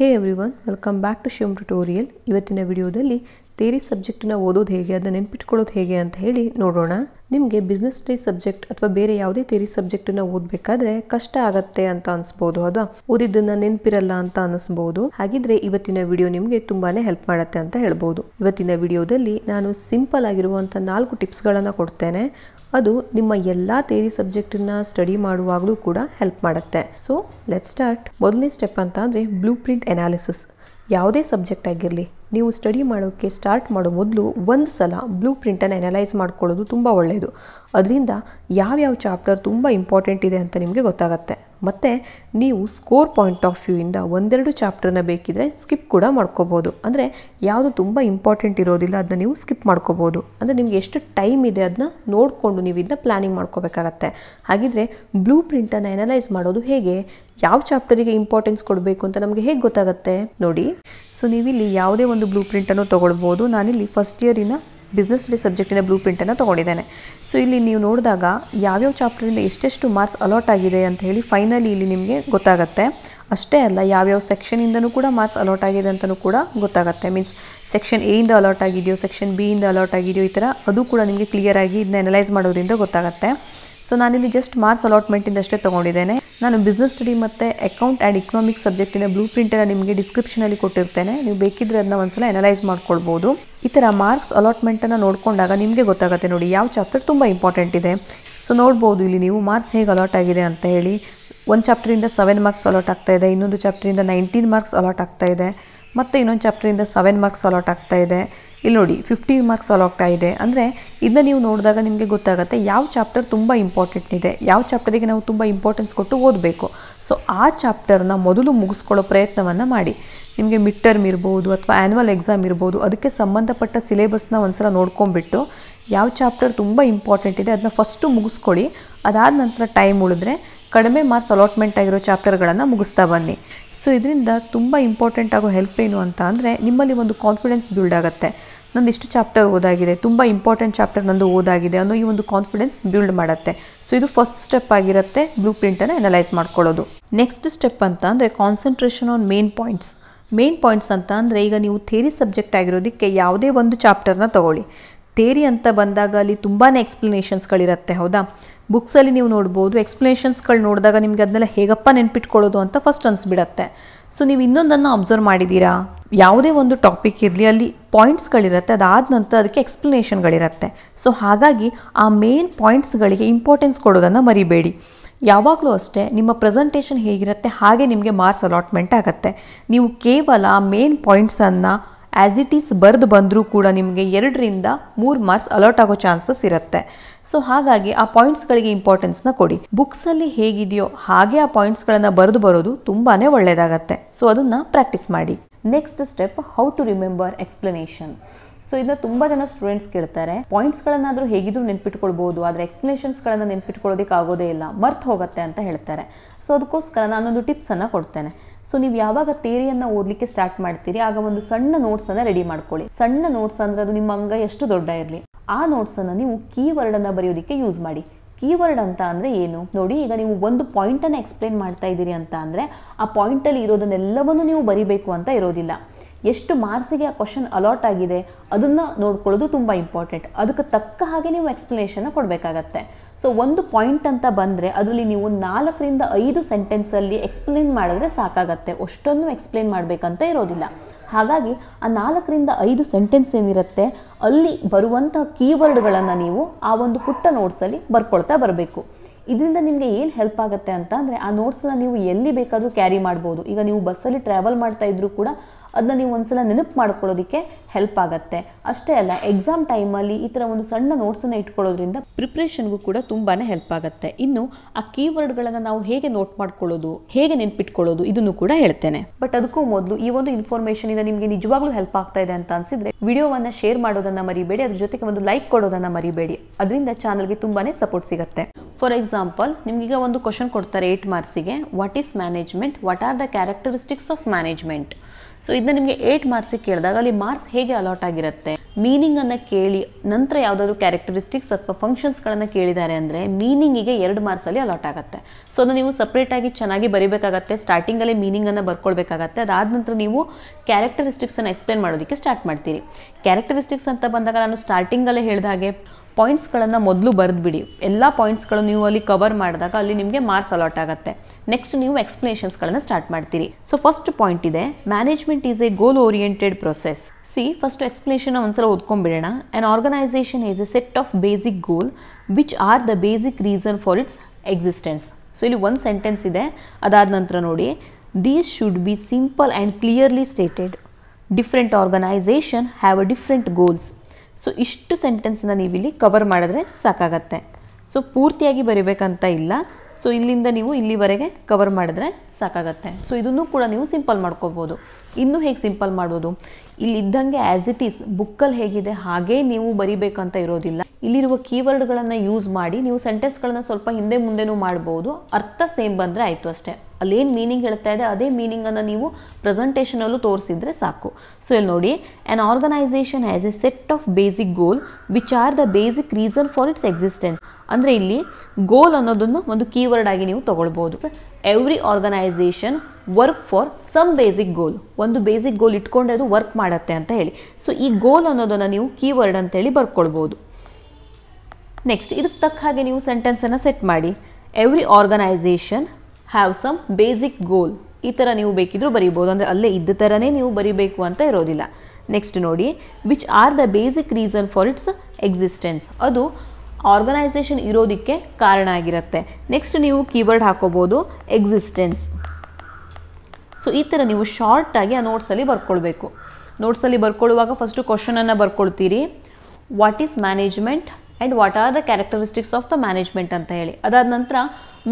hey everyone welcome back to Shivam tutorial ಇವತ್ತಿನ ವಿಡಿಯೋದಲ್ಲಿ ತೇರಿ ನ ಓದೋದು ಹೇಗೆ ಅದನ್ನ ನೆನ್ಪಿಟ್ಕೊಳ್ಳೋದು ಹೇಗೆ ಅಂತ ಹೇಳಿ ನೋಡೋಣ ನಿಮಗೆ ಬಿಸ್ನೆಸ್ ಸ್ಟಡೀಸ್ ಸಬ್ಜೆಕ್ಟ್ ಅಥವಾ ಬೇರೆ ಯಾವುದೇ ತೇರಿ ಸಬ್ಜೆಕ್ಟನ್ನು ಓದಬೇಕಾದ್ರೆ ಕಷ್ಟ ಆಗತ್ತೆ ಅಂತ ಅನಿಸ್ಬೋದು ಹೌದಾ ಓದಿದ್ದನ್ನ ನೆನಪಿರಲ್ಲ ಅಂತ ಅನಿಸ್ಬೋದು ಹಾಗಿದ್ರೆ ಇವತ್ತಿನ ವಿಡಿಯೋ ನಿಮಗೆ ತುಂಬಾನೇ ಹೆಲ್ಪ್ ಮಾಡುತ್ತೆ ಅಂತ ಹೇಳ್ಬೋದು ಇವತ್ತಿನ ವಿಡಿಯೋದಲ್ಲಿ ನಾನು ಸಿಂಪಲ್ ಆಗಿರುವಂಥ ನಾಲ್ಕು ಟಿಪ್ಸ್ ಟಿಪ್ಸ್ಗಳನ್ನು ಕೊಡ್ತೇನೆ ಅದು ನಿಮ್ಮ ಎಲ್ಲ ಥೇರಿ ಸಬ್ಜೆಕ್ಟನ್ನು ಸ್ಟಡಿ ಮಾಡುವಾಗಲೂ ಕೂಡ ಹೆಲ್ಪ್ ಮಾಡುತ್ತೆ ಸೊ ಲೆಟ್ ಸ್ಟಾರ್ಟ್ ಮೊದಲನೇ ಸ್ಟೆಪ್ ಅಂತ ಅಂದರೆ ಬ್ಲೂ ಪ್ರಿಂಟ್ ಎನಾಲಿಸಿಸ್ ಯಾವುದೇ ಸಬ್ಜೆಕ್ಟ್ ಆಗಿರಲಿ ನೀವು ಸ್ಟಡಿ ಮಾಡೋಕ್ಕೆ ಸ್ಟಾರ್ಟ್ ಮಾಡೋ ಮೊದಲು ಒಂದು ಸಲ ಬ್ಲೂ ಪ್ರಿಂಟನ್ನು ಅನಲೈಸ್ ಮಾಡ್ಕೊಳ್ಳೋದು ತುಂಬ ಒಳ್ಳೆಯದು ಅದರಿಂದ ಯಾವ್ಯಾವ ಚಾಪ್ಟರ್ ತುಂಬ ಇಂಪಾರ್ಟೆಂಟ್ ಇದೆ ಅಂತ ನಿಮಗೆ ಗೊತ್ತಾಗುತ್ತೆ ಮತ್ತು ನೀವು ಸ್ಕೋರ್ ಪಾಯಿಂಟ್ ಆಫ್ ವ್ಯೂಯಿಂದ ಒಂದೆರಡು ಚಾಪ್ಟರ್ನ ಬೇಕಿದ್ರೆ ಸ್ಕಿಪ್ ಕೂಡ ಮಾಡ್ಕೋಬೋದು ಅಂದರೆ ಯಾವುದು ತುಂಬ ಇಂಪಾರ್ಟೆಂಟ್ ಇರೋದಿಲ್ಲ ಅದನ್ನ ನೀವು ಸ್ಕಿಪ್ ಮಾಡ್ಕೋಬೋದು ಅಂದರೆ ನಿಮಗೆ ಎಷ್ಟು ಟೈಮ್ ಇದೆ ಅದನ್ನ ನೋಡಿಕೊಂಡು ನೀವು ಇದನ್ನ ಪ್ಲ್ಯಾನಿಂಗ್ ಮಾಡ್ಕೋಬೇಕಾಗತ್ತೆ ಹಾಗಿದ್ರೆ ಬ್ಲೂ ಪ್ರಿಂಟನ್ನು ಎನಲೈಸ್ ಮಾಡೋದು ಹೇಗೆ ಯಾವ ಚಾಪ್ಟರಿಗೆ ಇಂಪಾರ್ಟೆನ್ಸ್ ಕೊಡಬೇಕು ಅಂತ ನಮಗೆ ಹೇಗೆ ಗೊತ್ತಾಗುತ್ತೆ ನೋಡಿ ಸೊ ನೀವಿಲ್ಲಿ ಯಾವುದೇ ಒಂದು ಬ್ಲೂ ಪ್ರಿಂಟನ್ನು ತೊಗೊಳ್ಬೋದು ನಾನಿಲ್ಲಿ ಫಸ್ಟ್ ಇಯರಿನ ಬಿಸ್ನೆಸ್ ಸ್ಟಡಿ ಸಬ್ಜೆಕ್ಟಿನ ಬ್ಲೂ ಪ್ರಿಂಟನ್ನು ತೊಗೊಂಡಿದ್ದೇನೆ ಸೊ ಇಲ್ಲಿ ನೀವು ನೋಡಿದಾಗ ಯಾವ್ಯಾವ ಚಾಪ್ಟರಿಂದ ಎಷ್ಟೆಷ್ಟು ಮಾರ್ಕ್ಸ್ ಅಲಾಟ್ ಆಗಿದೆ ಅಂತ ಹೇಳಿ ಫೈನಲಿ ಇಲ್ಲಿ ನಿಮಗೆ ಗೊತ್ತಾಗುತ್ತೆ ಅಷ್ಟೇ ಅಲ್ಲ ಯಾವ್ಯಾವ ಸೆಕ್ಷನಿಂದನೂ ಕೂಡ ಮಾರ್ಕ್ಸ್ ಅಲಾಟ್ ಆಗಿದೆ ಅಂತಲೂ ಕೂಡ ಗೊತ್ತಾಗುತ್ತೆ ಮೀನ್ಸ್ ಸೆಕ್ಷನ್ ಎಯಿಂದ ಅಲಾಟ್ ಆಗಿದೆಯೋ ಸೆಕ್ಷನ್ ಬಿ ಇಂದ ಅಲಾಟ್ ಆಗಿದೆಯೋ ಈ ಥರ ಅದು ಕೂಡ ನಿಮಗೆ ಕ್ಲಿಯರ್ ಆಗಿ ಇದನ್ನ ಅನಲೈಸ್ ಮಾಡೋದ್ರಿಂದ ಗೊತ್ತಾಗುತ್ತೆ ಸೊ ನಾನಿಲ್ಲಿ ಜಸ್ಟ್ ಮಾರ್ಕ್ಸ್ ಅಲಾಟ್ಮೆಂಟಿಂದ ಅಷ್ಟೇ ತೊಗೊಂಡಿದ್ದೇನೆ ನಾನು ಬಿಸ್ನೆಸ್ ಸ್ಟಡಿ ಮತ್ತು ಅಕೌಂಟ್ ಆ್ಯಂಡ್ ಇಕನಾಮಿಕ್ಸ್ ಸಬ್ಜೆಕ್ಟಿನ ಬ್ಲೂ ಪ್ರಿಂಟನ್ನು ನಿಮಗೆ ಡಿಸ್ಕ್ರಿಪ್ಷನಲ್ಲಿ ಕೊಟ್ಟಿರ್ತೇನೆ ನೀವು ಬೇಕಿದ್ರೆ ಅದನ್ನ ಒಂದ್ಸಲ ಅನಲೈಸ್ ಮಾಡ್ಕೊಳ್ಬೋದು ಈ ಥರ ಮಾರ್ಕ್ಸ್ ಅಲಾಟ್ಮೆಂಟನ್ನು ನೋಡಿಕೊಂಡಾಗ ನಿಮಗೆ ಗೊತ್ತಾಗುತ್ತೆ ನೋಡಿ ಯಾವ ಚಾಪ್ಟರ್ ತುಂಬ ಇಂಪಾರ್ಟೆಂಟ್ ಇದೆ ಸೊ ನೋಡ್ಬೋದು ಇಲ್ಲಿ ನೀವು ಮಾರ್ಕ್ಸ್ ಹೇಗೆ ಅಲಾಟ್ ಆಗಿದೆ ಅಂತ ಹೇಳಿ ಒಂದು ಚಾಪ್ಟರಿಂದ ಸೆವೆನ್ ಮಾರ್ಕ್ಸ್ ಅಲಾಟ್ ಆಗ್ತಾ ಇದೆ ಇನ್ನೊಂದು ಚಾಪ್ಟರಿಂದ ನೈನ್ಟೀನ್ ಮಾರ್ಕ್ಸ್ ಅಲಾಟ್ ಆಗ್ತಾ ಇದೆ ಮತ್ತು ಇನ್ನೊಂದು ಚಾಪ್ಟರಿಂದ ಸೆವೆನ್ ಮಾರ್ಕ್ಸ್ ಅಲಾಟ್ ಆಗ್ತಾ ಇದೆ ಇಲ್ಲಿ ನೋಡಿ ಫಿಫ್ಟಿ ಮಾರ್ಕ್ಸ್ ಅಲಾಕ್ಟ್ ಇದೆ ಅಂದರೆ ಇದನ್ನ ನೀವು ನೋಡಿದಾಗ ನಿಮಗೆ ಗೊತ್ತಾಗುತ್ತೆ ಯಾವ ಚಾಪ್ಟರ್ ತುಂಬ ಇಂಪಾರ್ಟೆಂಟ್ ಇದೆ ಯಾವ ಚಾಪ್ಟರಿಗೆ ನಾವು ತುಂಬ ಇಂಪಾರ್ಟೆನ್ಸ್ ಕೊಟ್ಟು ಓದಬೇಕು ಸೊ ಆ ಚಾಪ್ಟರ್ನ ಮೊದಲು ಮುಗಿಸ್ಕೊಳ್ಳೋ ಪ್ರಯತ್ನವನ್ನು ಮಾಡಿ ನಿಮಗೆ ಮಿಡ್ ಟರ್ಮ್ ಇರ್ಬೋದು ಅಥವಾ ಆ್ಯನ್ಯುವಲ್ ಎಕ್ಸಾಮ್ ಇರ್ಬೋದು ಅದಕ್ಕೆ ಸಂಬಂಧಪಟ್ಟ ಸಿಲೆಬಸ್ನ ಒಂದ್ಸಲ ನೋಡ್ಕೊಂಬಿಟ್ಟು ಯಾವ ಚಾಪ್ಟರ್ ತುಂಬ ಇಂಪಾರ್ಟೆಂಟ್ ಇದೆ ಅದನ್ನ ಫಸ್ಟು ಮುಗಿಸ್ಕೊಳ್ಳಿ ಅದಾದ ನಂತರ ಟೈಮ್ ಉಳಿದ್ರೆ ಕಡಿಮೆ ಮಾರ್ಕ್ಸ್ ಅಲಾಟ್ಮೆಂಟ್ ಆಗಿರೋ ಚಾಪ್ಟರ್ಗಳನ್ನು ಮುಗಿಸ್ತಾ ಬನ್ನಿ ಸೊ ಇದರಿಂದ ತುಂಬ ಇಂಪಾರ್ಟೆಂಟ್ ಆಗೋ ಹೆಲ್ಪ್ ಏನು ಅಂತ ಅಂದರೆ ನಿಮ್ಮಲ್ಲಿ ಒಂದು ಕಾನ್ಫಿಡೆನ್ಸ್ ಬಿಲ್ಡ್ ಆಗುತ್ತೆ ನಂದು ಇಷ್ಟು ಚಾಪ್ಟರ್ ಓದಾಗಿದೆ ತುಂಬ ಇಂಪಾರ್ಟೆಂಟ್ ಚಾಪ್ಟರ್ ನಂದು ಓದಾಗಿದೆ ಅನ್ನೋ ಈ ಒಂದು ಕಾನ್ಫಿಡೆನ್ಸ್ ಬಿಲ್ಡ್ ಮಾಡುತ್ತೆ ಸೊ ಇದು ಫಸ್ಟ್ ಸ್ಟೆಪ್ ಆಗಿರುತ್ತೆ ಬ್ಲೂ ಪ್ರಿಂಟನ್ನು ಅನಲೈಸ್ ಮಾಡ್ಕೊಳ್ಳೋದು ನೆಕ್ಸ್ಟ್ ಸ್ಟೆಪ್ ಅಂತ ಅಂದರೆ concentration on main points main points ಅಂತ ಅಂದರೆ ಈಗ ನೀವು ಥೇರಿ ಸಬ್ಜೆಕ್ಟ್ ಆಗಿರೋದಕ್ಕೆ ಯಾವುದೇ ಒಂದು ಚಾಪ್ಟರ್ನ ತಗೊಳ್ಳಿ ಥೇರಿ ಅಂತ ಬಂದಾಗ ಅಲ್ಲಿ ತುಂಬಾ ಎಕ್ಸ್ಪ್ಲನೇಷನ್ಸ್ಗಳಿರುತ್ತೆ ಹೌದಾ ಬುಕ್ಸಲ್ಲಿ ನೀವು ನೋಡ್ಬೋದು ಎಕ್ಸ್ಪ್ಲನೇಷನ್ಸ್ಗಳು ನೋಡಿದಾಗ ನಿಮಗೆ ಅದನ್ನೆಲ್ಲ ಹೇಗಪ್ಪ ನೆನ್ಪಿಟ್ಕೊಳ್ಳೋದು ಅಂತ ಫಸ್ಟ್ ಅನಿಸ್ಬಿಡತ್ತೆ ಸೊ ನೀವು ಇನ್ನೊಂದನ್ನು ಅಬ್ಸರ್ವ್ ಮಾಡಿದ್ದೀರಾ ಯಾವುದೇ ಒಂದು ಟಾಪಿಕ್ ಇರಲಿ ಅಲ್ಲಿ ಪಾಯಿಂಟ್ಸ್ಗಳಿರುತ್ತೆ ಅದಾದ ನಂತರ ಅದಕ್ಕೆ ಎಕ್ಸ್ಪ್ಲನೇಷನ್ಗಳಿರುತ್ತೆ ಸೊ ಹಾಗಾಗಿ ಆ ಮೇನ್ ಪಾಯಿಂಟ್ಸ್ಗಳಿಗೆ ಇಂಪಾರ್ಟೆನ್ಸ್ ಕೊಡೋದನ್ನು ಮರಿಬೇಡಿ ಯಾವಾಗಲೂ ಅಷ್ಟೇ ನಿಮ್ಮ ಪ್ರೆಸೆಂಟೇಷನ್ ಹೇಗಿರುತ್ತೆ ಹಾಗೆ ನಿಮಗೆ ಮಾರ್ಕ್ಸ್ ಅಲಾಟ್ಮೆಂಟ್ ಆಗುತ್ತೆ ನೀವು ಕೇವಲ ಮೇನ್ ಪಾಯಿಂಟ್ಸನ್ನು ಆ್ಯಸ್ ಇಟ್ ಈಸ್ ಬರೆದು ಬಂದರೂ ಕೂಡ ನಿಮಗೆ ಎರಡರಿಂದ ಮೂರು ಮಾರ್ಕ್ಸ್ ಅಲರ್ಟ್ ಆಗೋ ಚಾನ್ಸಸ್ ಇರುತ್ತೆ ಸೊ ಹಾಗಾಗಿ ಆ ಪಾಯಿಂಟ್ಸ್ಗಳಿಗೆ ಇಂಪಾರ್ಟೆನ್ಸ್ನ ಕೊಡಿ ಬುಕ್ಸಲ್ಲಿ ಹೇಗಿದೆಯೋ ಹಾಗೆ ಆ ಪಾಯಿಂಟ್ಸ್ಗಳನ್ನು ಬರೆದು ಬರೋದು ತುಂಬಾ ಒಳ್ಳೆಯದಾಗತ್ತೆ ಸೊ ಅದನ್ನು ಪ್ರಾಕ್ಟೀಸ್ ಮಾಡಿ next step how to remember explanation so ಇದನ್ನ ತುಂಬಾ ಜನ ಸ್ಟೂಡೆಂಟ್ಸ್ ಕೇಳ್ತಾರೆ ಪಾಯಿಂಟ್ಸ್ ಗಳನ್ನಾದ್ರೂ ಹೇಗಿದ್ರು ನೆನ್ಪಿಟ್ಕೊಳ್ಬಹುದು ಆದ್ರೆ ಎಕ್ಸ್ಪ್ಲನೇಷನ್ಸ್ ಗಳನ್ನ ನೆನ್ಪಿಟ್ಕೊಳ್ಳೋದಕ್ಕೆ ಆಗೋದೇ ಇಲ್ಲ ಮರ್ತ್ ಹೋಗುತ್ತೆ ಅಂತ ಹೇಳ್ತಾರೆ ಸೊ ಅದಕ್ಕೋಸ್ಕರ ನಾನೊಂದು ಟಿಪ್ಸ್ ಅನ್ನ ಕೊಡ್ತೇನೆ ಸೊ ನೀವು ಯಾವಾಗ ತೇರಿಯನ್ನು ಓದ್ಲಿಕ್ಕೆ ಸ್ಟಾರ್ಟ್ ಮಾಡ್ತೀರಿ ಆಗ ಒಂದು ಸಣ್ಣ ನೋಟ್ಸ್ ಅನ್ನ ರೆಡಿ ಮಾಡ್ಕೊಳ್ಳಿ ಸಣ್ಣ ನೋಟ್ಸ್ ಅಂದ್ರೆ ಅದು ನಿಮ್ಮ ಅಂಗ ಎಷ್ಟು ದೊಡ್ಡ ಇರಲಿ ಆ ನೋಟ್ಸ್ ಅನ್ನ ನೀವು ಕೀವರ್ಡ್ ಅನ್ನ ಬರೆಯೋದಕ್ಕೆ ಯೂಸ್ ಮಾಡಿ ಕೀವರ್ಡ್ ಅಂತ ಅಂದ್ರೆ ಏನು ನೋಡಿ ಈಗ ನೀವು ಒಂದು ಪಾಯಿಂಟ್ ಅನ್ನ ಎಕ್ಸ್ಪ್ಲೇನ್ ಮಾಡ್ತಾ ಇದ್ದೀರಿ ಅಂತ ಅಂದ್ರೆ ಆ ಪಾಯಿಂಟ್ ಅಲ್ಲಿ ಇರೋದನ್ನೆಲ್ಲವನ್ನು ನೀವು ಬರಿಬೇಕು ಅಂತ ಇರೋದಿಲ್ಲ ಎಷ್ಟು ಮಾರ್ಕ್ಸಿಗೆ ಆ ಕ್ವಶನ್ ಅಲಾಟ್ ಆಗಿದೆ ಅದನ್ನು ನೋಡ್ಕೊಳ್ಳೋದು ತುಂಬ ಇಂಪಾರ್ಟೆಂಟ್ ಅದಕ್ಕೆ ತಕ್ಕ ಹಾಗೆ ನೀವು ಎಕ್ಸ್ಪ್ಲನೇಷನ್ನ ಕೊಡಬೇಕಾಗತ್ತೆ ಸೊ ಒಂದು ಪಾಯಿಂಟ್ ಅಂತ ಬಂದರೆ ಅದರಲ್ಲಿ ನೀವು ನಾಲ್ಕರಿಂದ ಐದು ಸೆಂಟೆನ್ಸಲ್ಲಿ ಎಕ್ಸ್ಪ್ಲೇನ್ ಮಾಡಿದ್ರೆ ಸಾಕಾಗತ್ತೆ ಅಷ್ಟೊಂದು ಎಕ್ಸ್ಪ್ಲೇನ್ ಮಾಡಬೇಕಂತ ಇರೋದಿಲ್ಲ ಹಾಗಾಗಿ ಆ ನಾಲ್ಕರಿಂದ ಐದು ಸೆಂಟೆನ್ಸ್ ಏನಿರುತ್ತೆ ಅಲ್ಲಿ ಬರುವಂಥ ಕೀವರ್ಡ್ಗಳನ್ನು ನೀವು ಆ ಒಂದು ಪುಟ್ಟ ನೋಟ್ಸಲ್ಲಿ ಬರ್ಕೊಳ್ತಾ ಬರಬೇಕು ಇದರಿಂದ ನಿಮಗೆ ಏನು ಹೆಲ್ಪ್ ಆಗುತ್ತೆ ಅಂತ ಅಂದರೆ ಆ ನೋಟ್ಸನ್ನ ನೀವು ಎಲ್ಲಿ ಬೇಕಾದರೂ ಕ್ಯಾರಿ ಮಾಡ್ಬೋದು ಈಗ ನೀವು ಬಸ್ಸಲ್ಲಿ ಟ್ರಾವೆಲ್ ಮಾಡ್ತಾ ಇದ್ದರೂ ಕೂಡ ಅದನ್ನ ನೀವು ಒಂದ್ಸಲ ನೆನಪು ಮಾಡ್ಕೊಳ್ಳೋದಕ್ಕೆ ಹೆಲ್ಪ್ ಆಗುತ್ತೆ ಅಷ್ಟೇ ಅಲ್ಲ ಎಕ್ಸಾಮ್ ಟೈಮಲ್ಲಿ ಈ ಥರ ಒಂದು ಸಣ್ಣ ನೋಟ್ಸನ್ನು ಇಟ್ಕೊಳ್ಳೋದ್ರಿಂದ ಪ್ರಿಪ್ರೇಷನ್ಗೂ ಕೂಡ ತುಂಬಾ ಹೆಲ್ಪ್ ಆಗುತ್ತೆ ಇನ್ನು ಆ ಗಳನ್ನ ನಾವು ಹೇಗೆ ನೋಟ್ ಮಾಡ್ಕೊಳ್ಳೋದು ಹೇಗೆ ನೆನ್ಪಿಟ್ಕೊಳ್ಳೋದು ಇದನ್ನು ಕೂಡ ಹೇಳ್ತೇನೆ ಬಟ್ ಅದಕ್ಕೂ ಮೊದಲು ಈ ಒಂದು ಇನ್ಫಾರ್ಮೇಷನ್ ಇಂದ ನಿಮಗೆ ನಿಜವಾಗ್ಲೂ ಹೆಲ್ಪ್ ಆಗ್ತಾ ಇದೆ ಅಂತ ಅನ್ಸಿದ್ರೆ ವಿಡಿಯೋವನ್ನು ಶೇರ್ ಮಾಡೋದನ್ನ ಮರಿಬೇಡಿ ಅದ್ರ ಜೊತೆಗೆ ಒಂದು ಲೈಕ್ ಕೊಡೋದನ್ನ ಮರಿಬೇಡಿ ಅದರಿಂದ ಚಾನಲ್ಗೆ ತುಂಬಾನೇ ಸಪೋರ್ಟ್ ಸಿಗುತ್ತೆ ಫಾರ್ ಎಕ್ಸಾಂಪಲ್ ನಿಮಗೀಗ ಒಂದು ಕ್ವಶನ್ ಕೊಡ್ತಾರೆ ಏಟ್ ಮಾರ್ಕ್ಸಿಗೆ what is management what are the characteristics of management so ಇದನ್ನ ನಿಮಗೆ ಏಟ್ ಮಾರ್ಕ್ಸಿಗೆ ಕೇಳಿದಾಗ ಅಲ್ಲಿ ಮಾರ್ಕ್ಸ್ ಹೇಗೆ ಅಲಾಟ್ ಆಗಿರುತ್ತೆ ಮೀನಿಂಗನ್ನು ಕೇಳಿ ನಂತರ ಯಾವ್ದಾದ್ರು ಕ್ಯಾರೆಕ್ಟರಿಸ್ಟಿಕ್ಸ್ ಅಥವಾ ಫಂಕ್ಷನ್ಸ್ ಗಳನ್ನ ಕೇಳಿದ್ದಾರೆ ಅಂದರೆ ಮೀನಿಂಗಿಗೆ ಎರಡು ಅಲ್ಲಿ ಅಲಾಟ್ ಆಗುತ್ತೆ ಸೊ ಅದನ್ನ ನೀವು ಆಗಿ ಚೆನ್ನಾಗಿ ಬರೀಬೇಕಾಗತ್ತೆ ಮೀನಿಂಗ್ ಅನ್ನ ಬರ್ಕೊಳ್ಬೇಕಾಗತ್ತೆ ಅದಾದ ನಂತರ ನೀವು ಕ್ಯಾರೆಕ್ಟರಿಸ್ಟಿಕ್ಸ್ ಕ್ಯಾರೆಕ್ಟರಿಸ್ಟಿಕ್ಸನ್ನು ಎಕ್ಸ್ಪ್ಲೇನ್ ಮಾಡೋದಕ್ಕೆ ಸ್ಟಾರ್ಟ್ ಮಾಡ್ತೀರಿ ಕ್ಯಾರೆಕ್ಟರಿಸ್ಟಿಕ್ಸ್ ಅಂತ ಬಂದಾಗ ನಾನು ಸ್ಟಾರ್ಟಿಂಗ್ ಹೇಳಿದ ಹಾಗೆ ಪಾಯಿಂಟ್ಸ್ಗಳನ್ನು ಮೊದಲು ಬರೆದುಬಿಡಿ ಎಲ್ಲ ಪಾಯಿಂಟ್ಸ್ಗಳು ನೀವು ಅಲ್ಲಿ ಕವರ್ ಮಾಡಿದಾಗ ಅಲ್ಲಿ ನಿಮಗೆ ಮಾರ್ಕ್ಸ್ ಅಲಾಟ್ ಆಗುತ್ತೆ ನೆಕ್ಸ್ಟ್ ನೀವು ಎಕ್ಸ್ಪ್ಲನೇಷನ್ಸ್ಗಳನ್ನು ಸ್ಟಾರ್ಟ್ ಮಾಡ್ತೀರಿ ಸೊ ಫಸ್ಟ್ ಪಾಯಿಂಟ್ ಇದೆ management is a goal oriented process see first explanation ಒಂದ್ಸಲ ಓದ್ಕೊಂಡ್ಬಿಡೋಣ and organisation is a set of basic goal which are the basic reason for its existence so ಇಲ್ಲಿ ಒಂದು sentence ಇದೆ ಅದಾದ ನಂತರ ನೋಡಿ these should be simple and clearly stated different organisation have a different goals so ಇಷ್ಟು ನೀವು ನೀವಿಲ್ಲಿ cover ಮಾಡಿದ್ರೆ ಸಾಕಾಗತ್ತೆ ಸೊ ಪೂರ್ತಿಯಾಗಿ ಬರಿಬೇಕಂತ ಇಲ್ಲ ಸೊ ಇಲ್ಲಿಂದ ನೀವು ಇಲ್ಲಿವರೆಗೆ ಕವರ್ ಮಾಡಿದ್ರೆ ಸಾಕಾಗತ್ತೆ ಸೊ ಇದನ್ನು ಕೂಡ ನೀವು ಸಿಂಪಲ್ ಮಾಡ್ಕೋಬೋದು ಇನ್ನೂ ಹೇಗೆ ಸಿಂಪಲ್ ಇಲ್ಲಿ ಇದ್ದಂಗೆ ಆ್ಯಸ್ ಇಟ್ ಈಸ್ ಬುಕ್ಕಲ್ಲಿ ಹೇಗಿದೆ ಹಾಗೇ ನೀವು ಬರಿಬೇಕಂತ ಇರೋದಿಲ್ಲ ಇಲ್ಲಿರುವ ಕೀವರ್ಡ್ಗಳನ್ನು ಯೂಸ್ ಮಾಡಿ ನೀವು ಸೆಂಟೆನ್ಸ್ಗಳನ್ನ ಸ್ವಲ್ಪ ಹಿಂದೆ ಮುಂದೆನೂ ಮಾಡ್ಬೋದು ಅರ್ಥ ಸೇಮ್ ಬಂದರೆ ಆಯಿತು ಅಷ್ಟೇ ಅಲ್ಲೇನು ಮೀನಿಂಗ್ ಹೇಳ್ತಾ ಇದೆ ಅದೇ ಮೀನಿಂಗನ್ನು ನೀವು ಪ್ರೆಸೆಂಟೇಷನಲ್ಲೂ ತೋರಿಸಿದ್ರೆ ಸಾಕು ಸೊ ಇಲ್ಲಿ ನೋಡಿ an organisation as a set of basic goal which are the basic reason for its existence ಅಂದರೆ ಇಲ್ಲಿ ಗೋಲ್ ಅನ್ನೋದನ್ನು ಒಂದು ಕೀವರ್ಡ್ ಆಗಿ ನೀವು ತಗೊಳ್ಬೋದು every organisation work for some basic goal ಒಂದು ಬೇಸಿಕ್ ಗೋಲ್ ಇಟ್ಕೊಂಡೆ ಅದು ವರ್ಕ್ ಮಾಡುತ್ತೆ ಅಂತ ಹೇಳಿ ಸೊ ಈ ಗೋಲ್ ಅನ್ನೋದನ್ನು ನೀವು ಕೀವರ್ಡ್ ಅಂತೇಳಿ ಬರ್ಕೊಳ್ಬೋದು ನೆಕ್ಸ್ಟ್ ಇದಕ್ಕೆ ತಕ್ಕ ಹಾಗೆ ನೀವು ಸೆಂಟೆನ್ಸನ್ನು ಸೆಟ್ ಮಾಡಿ every organisation have some basic goal ಈ ಥರ ನೀವು ಬೇಕಿದ್ರೂ ಬರೀಬೋದು ಅಂದರೆ ಅಲ್ಲೇ ಇದ್ದ ಥರನೇ ನೀವು ಬರಿಬೇಕು ಅಂತ ಇರೋದಿಲ್ಲ ನೆಕ್ಸ್ಟ್ ನೋಡಿ which are the basic reason for its existence ಅದು ಆರ್ಗನೈಸೇಷನ್ ಇರೋದಕ್ಕೆ ಕಾರಣ ಆಗಿರುತ್ತೆ ನೆಕ್ಸ್ಟ್ ನೀವು ಕೀವರ್ಡ್ ಹಾಕೋಬೋದು ಎಕ್ಸಿಸ್ಟೆನ್ಸ್ ಸೊ ಈ ಥರ ನೀವು ಶಾರ್ಟಾಗಿ ಆ ನೋಟ್ಸಲ್ಲಿ ಬರ್ಕೊಳ್ಬೇಕು ನೋಟ್ಸಲ್ಲಿ ಬರ್ಕೊಳ್ಳುವಾಗ ಫಸ್ಟು ಕ್ವಶನನ್ನು ಬರ್ಕೊಳ್ತೀರಿ what is management and what are the characteristics of the management ಅಂತ ಹೇಳಿ ಅದಾದ ನಂತರ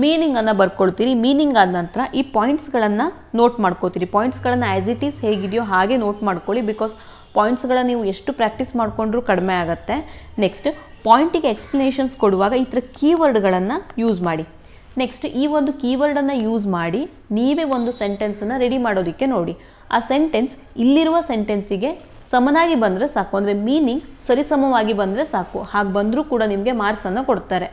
ಮೀನಿಂಗನ್ನು ಬರ್ಕೊಳ್ತೀರಿ ಮೀನಿಂಗ್ ಆದ ನಂತರ ಈ ಪಾಯಿಂಟ್ಸ್ಗಳನ್ನು ನೋಟ್ ಮಾಡ್ಕೋತೀರಿ ಪಾಯಿಂಟ್ಸ್ಗಳನ್ನು ಆ್ಯಸ್ ಇಟ್ ಈಸ್ ಹೇಗಿದೆಯೋ ಹಾಗೆ ನೋಟ್ ಮಾಡ್ಕೊಳ್ಳಿ ಬಿಕಾಸ್ ಪಾಯಿಂಟ್ಸ್ಗಳನ್ನು ನೀವು ಎಷ್ಟು ಪ್ರಾಕ್ಟೀಸ್ ಮಾಡಿಕೊಂಡ್ರೂ ಕಡಿಮೆ ಆಗುತ್ತೆ ನೆಕ್ಸ್ಟ್ ಪಾಯಿಂಟಿಗೆ ಎಕ್ಸ್ಪ್ಲನೇಷನ್ಸ್ ಕೊಡುವಾಗ ಈ ಥರ ಕೀವರ್ಡ್ಗಳನ್ನು ಯೂಸ್ ಮಾಡಿ ನೆಕ್ಸ್ಟ್ ಈ ಒಂದು ಕೀವರ್ಡನ್ನು ಯೂಸ್ ಮಾಡಿ ನೀವೇ ಒಂದು ಸೆಂಟೆನ್ಸನ್ನು ರೆಡಿ ಮಾಡೋದಕ್ಕೆ ನೋಡಿ ಆ ಸೆಂಟೆನ್ಸ್ ಇಲ್ಲಿರುವ ಸೆಂಟೆನ್ಸಿಗೆ ಸಮನಾಗಿ ಬಂದರೆ ಸಾಕು ಅಂದರೆ ಮೀನಿಂಗ್ ಸರಿಸಮವಾಗಿ ಬಂದರೆ ಸಾಕು ಹಾಗೆ ಬಂದರೂ ಕೂಡ ನಿಮಗೆ ಮಾರ್ಕ್ಸನ್ನು ಕೊಡ್ತಾರೆ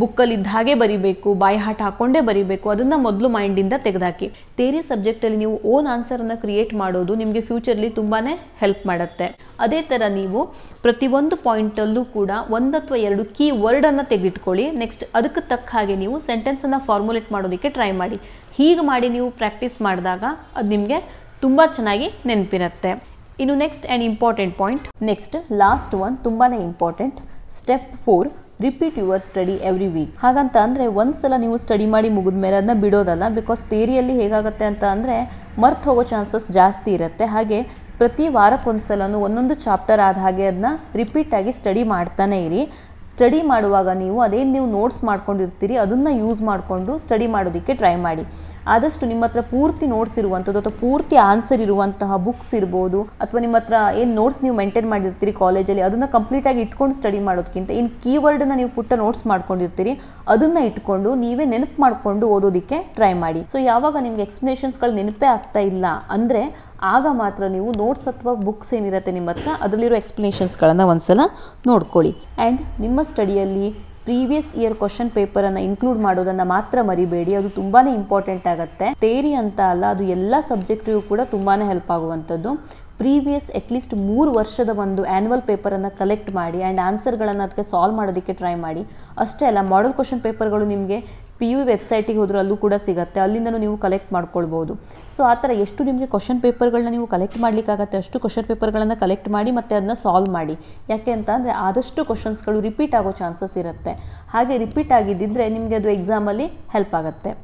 ಬುಕ್ಕಲ್ಲಿ ಇದ್ದ ಹಾಗೆ ಬರಿಬೇಕು ಬಾಯ್ ಹಾಟ್ ಹಾಕ್ಕೊಂಡೇ ಬರಿಬೇಕು ಅದನ್ನು ಮೊದಲು ಮೈಂಡಿಂದ ತೆಗೆದಾಕಿ ಬೇರೆ ಸಬ್ಜೆಕ್ಟಲ್ಲಿ ನೀವು ಓನ್ ಆನ್ಸರನ್ನು ಕ್ರಿಯೇಟ್ ಮಾಡೋದು ನಿಮಗೆ ಫ್ಯೂಚರ್ಲಿ ತುಂಬಾ ಹೆಲ್ಪ್ ಮಾಡುತ್ತೆ ಅದೇ ಥರ ನೀವು ಪ್ರತಿಯೊಂದು ಪಾಯಿಂಟಲ್ಲೂ ಕೂಡ ಒಂದು ಅಥವಾ ಎರಡು ಕೀ ವರ್ಡನ್ನು ತೆಗೆದಿಟ್ಕೊಳ್ಳಿ ನೆಕ್ಸ್ಟ್ ಅದಕ್ಕೆ ತಕ್ಕ ಹಾಗೆ ನೀವು ಸೆಂಟೆನ್ಸನ್ನು ಫಾರ್ಮುಲೇಟ್ ಮಾಡೋದಕ್ಕೆ ಟ್ರೈ ಮಾಡಿ ಹೀಗೆ ಮಾಡಿ ನೀವು ಪ್ರಾಕ್ಟೀಸ್ ಮಾಡಿದಾಗ ಅದು ನಿಮಗೆ ತುಂಬ ಚೆನ್ನಾಗಿ ನೆನಪಿರುತ್ತೆ ಇನ್ನು next and important point next last one ತುಂಬಾ important step four repeat your study every week ಹಾಗಂತ ಅಂದರೆ ಒಂದು ಸಲ ನೀವು ಸ್ಟಡಿ ಮಾಡಿ ಮುಗಿದ ಮೇಲೆ ಅದನ್ನ ಬಿಡೋದಲ್ಲ ಬಿಕಾಸ್ ಥೇರಿಯಲ್ಲಿ ಹೇಗಾಗುತ್ತೆ ಅಂತ ಅಂದರೆ ಮರ್ತ್ ಹೋಗೋ ಚಾನ್ಸಸ್ ಜಾಸ್ತಿ ಇರುತ್ತೆ ಹಾಗೆ ಪ್ರತಿ ವಾರಕ್ಕೊಂದು ಸಲ ಒಂದೊಂದು ಚಾಪ್ಟರ್ ಆದ ಹಾಗೆ ಅದನ್ನ ರಿಪೀಟಾಗಿ ಸ್ಟಡಿ ಮಾಡ್ತಾನೆ ಇರಿ ಸ್ಟಡಿ ಮಾಡುವಾಗ ನೀವು ಅದೇನು ನೀವು ನೋಟ್ಸ್ ಮಾಡ್ಕೊಂಡಿರ್ತೀರಿ ಅದನ್ನು ಯೂಸ್ ಮಾಡಿಕೊಂಡು ಸ್ಟಡಿ ಮಾಡೋದಕ್ಕೆ ಟ್ರೈ ಮಾಡಿ ಆದಷ್ಟು ನಿಮ್ಮ ಹತ್ರ ಪೂರ್ತಿ ನೋಟ್ಸ್ ಇರುವಂಥದ್ದು ಅಥವಾ ಪೂರ್ತಿ ಆನ್ಸರ್ ಇರುವಂತಹ ಬುಕ್ಸ್ ಇರ್ಬೋದು ಅಥವಾ ನಿಮ್ಮ ಹತ್ರ ಏನು ನೋಟ್ಸ್ ನೀವು ಮೇಂಟೈನ್ ಮಾಡಿರ್ತೀರಿ ಕಾಲೇಜಲ್ಲಿ ಅದನ್ನು ಕಂಪ್ಲೀಟಾಗಿ ಇಟ್ಕೊಂಡು ಸ್ಟಡಿ ಮಾಡೋದಕ್ಕಿಂತ ಇನ್ನು ಕೀವರ್ಡನ್ನು ನೀವು ಪುಟ್ಟ ನೋಟ್ಸ್ ಮಾಡ್ಕೊಂಡಿರ್ತೀರಿ ಅದನ್ನು ಇಟ್ಕೊಂಡು ನೀವೇ ನೆನಪು ಮಾಡಿಕೊಂಡು ಓದೋದಕ್ಕೆ ಟ್ರೈ ಮಾಡಿ ಸೊ ಯಾವಾಗ ನಿಮಗೆ ಎಕ್ಸ್ಪ್ಲೇಷನ್ಸ್ಗಳು ನೆನಪೇ ಆಗ್ತಾ ಇಲ್ಲ ಅಂದರೆ ಆಗ ಮಾತ್ರ ನೀವು ನೋಟ್ಸ್ ಅಥವಾ ಬುಕ್ಸ್ ಏನಿರುತ್ತೆ ನಿಮ್ಮ ಹತ್ರ ಅದರಲ್ಲಿರೋ ಎಕ್ಸ್ಪ್ಲನೇಷನ್ಸ್ಗಳನ್ನು ಒಂದ್ಸಲ ನೋಡ್ಕೊಳ್ಳಿ ಆ್ಯಂಡ್ ನಿಮ್ಮ ಸ್ಟಡಿಯಲ್ಲಿ ಪ್ರೀವಿಯಸ್ ಇಯರ್ ಕ್ವಶನ್ ಪೇಪರನ್ನು ಇನ್ಕ್ಲೂಡ್ ಮಾಡೋದನ್ನ ಮಾತ್ರ ಮರಿಬೇಡಿ ಅದು ತುಂಬಾನೇ ಇಂಪಾರ್ಟೆಂಟ್ ಆಗುತ್ತೆ ತೇರಿ ಅಂತ ಅಲ್ಲ ಅದು ಎಲ್ಲ ಸಬ್ಜೆಕ್ಟಿಗೂ ಕೂಡ ತುಂಬಾನೇ ಹೆಲ್ಪ್ ಆಗುವಂಥದ್ದು ಪ್ರೀವಿಯಸ್ ಅಟ್ಲೀಸ್ಟ್ ಮೂರು ವರ್ಷದ ಒಂದು ಆ್ಯನ್ಯುವಲ್ ಪೇಪರನ್ನು ಕಲೆಕ್ಟ್ ಮಾಡಿ ಆ್ಯಂಡ್ ಆನ್ಸರ್ಗಳನ್ನು ಅದಕ್ಕೆ ಸಾಲ್ವ್ ಮಾಡೋದಕ್ಕೆ ಟ್ರೈ ಮಾಡಿ ಅಷ್ಟೇ ಅಲ್ಲ ಮಾಡಲ್ ಕ್ವಶನ್ ಪೇಪರ್ಗಳು ನಿಮಗೆ ಪಿ ಯು ವೆಬ್ಸೈಟಿಗೆ ಹೋದರೂ ಅಲ್ಲೂ ಕೂಡ ಸಿಗುತ್ತೆ ಅಲ್ಲಿಂದನೂ ನೀವು ಕಲೆಕ್ಟ್ ಮಾಡ್ಕೊಳ್ಬೋದು ಸೊ ಆ ಥರ ಎಷ್ಟು ನಿಮಗೆ ಕ್ವಶನ್ ಪೇಪರ್ಗಳನ್ನ ನೀವು ಕಲೆಕ್ಟ್ ಮಾಡಲಿಕ್ಕಾಗತ್ತೆ ಅಷ್ಟು ಕ್ವಶನ್ ಪೇಪರ್ಗಳನ್ನು ಕಲೆಕ್ಟ್ ಮಾಡಿ ಮತ್ತು ಅದನ್ನ ಸಾಲ್ವ್ ಮಾಡಿ ಯಾಕೆ ಅಂತ ಅಂದರೆ ಆದಷ್ಟು ಕ್ವಶನ್ಸ್ಗಳು ರಿಪೀಟ್ ಆಗೋ ಚಾನ್ಸಸ್ ಇರುತ್ತೆ ಹಾಗೆ ರಿಪೀಟ್ ಆಗಿದ್ದಿದ್ರೆ ನಿಮಗೆ ಅದು ಎಕ್ಸಾಮಲ್ಲಿ ಹೆಲ್ಪ್ ಆಗುತ್ತೆ